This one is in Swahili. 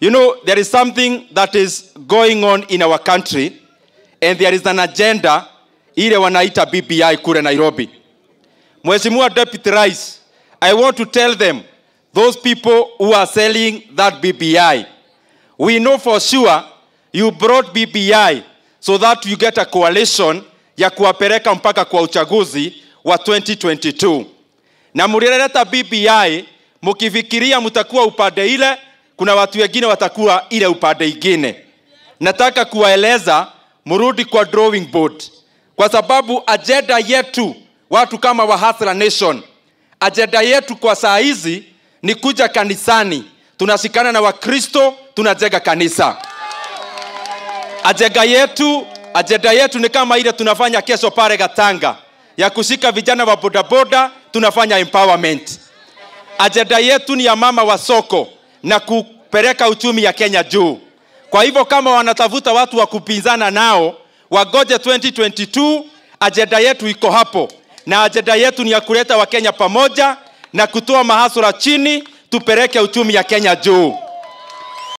You know, there is something that is going on in our country, and there is an agenda ile wanaita BBI kule Nairobi. Mheshimiwa Deputy Rais, I want to tell them, those people who are selling that BBI, we know for sure you brought BBI so that you get a coalition ya kuwapeleka mpaka kwa uchaguzi wa 2022 na mulileta BBI mukifikiria mutakuwa upande ile kuna watu wengine watakuwa ile upande ingine nataka kuwaeleza murudi kwa drawing board kwa sababu ajenda yetu watu kama wahasra nation ajenda yetu kwa saa hizi ni kuja kanisani tunashikana na wakristo tunajenga kanisa ajenda yetu ajenda yetu ni kama ile tunafanya kesho pale gatanga ya kushika vijana wa bodaboda tunafanya empowerment ajenda yetu ni ya mama wa soko na kupeleka uchumi ya kenya juu kwa hivyo kama wanatafuta watu wa kupinzana nao wagoje 2022 ajenda yetu iko hapo na ajenda yetu ni ya kuleta wakenya pamoja na kutoa mahasura chini tupeleke uchumi ya kenya juu